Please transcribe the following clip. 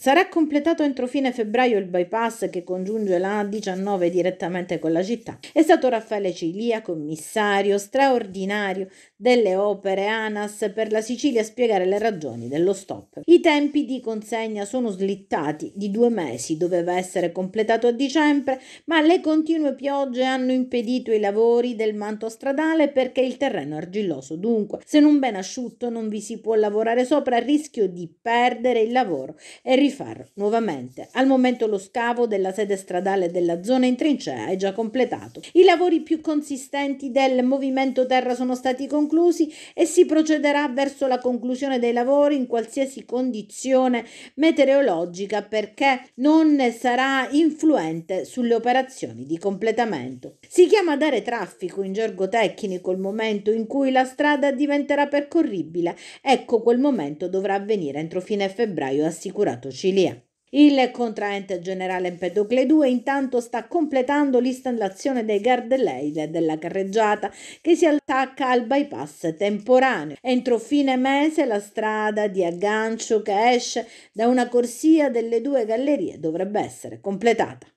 Sarà completato entro fine febbraio il bypass che congiunge la 19 direttamente con la città. È stato Raffaele Cilia, commissario straordinario delle opere ANAS per la Sicilia, a spiegare le ragioni dello stop. I tempi di consegna sono slittati di due mesi, doveva essere completato a dicembre, ma le continue piogge hanno impedito i lavori del manto stradale perché il terreno è argilloso. Dunque, se non ben asciutto non vi si può lavorare sopra a rischio di perdere il lavoro e rifar nuovamente. Al momento lo scavo della sede stradale della zona in trincea è già completato. I lavori più consistenti del movimento terra sono stati conclusi e si procederà verso la conclusione dei lavori in qualsiasi condizione meteorologica perché non sarà influente sulle operazioni di completamento. Si chiama dare traffico in gergo tecnico il momento in cui la strada diventerà percorribile. Ecco quel momento dovrà avvenire entro fine febbraio, assicurato Cilia. Il contraente generale Empedocle II intanto sta completando l'installazione dei Gardeleide della carreggiata che si attacca al bypass temporaneo. Entro fine mese la strada di aggancio che esce da una corsia delle due gallerie dovrebbe essere completata.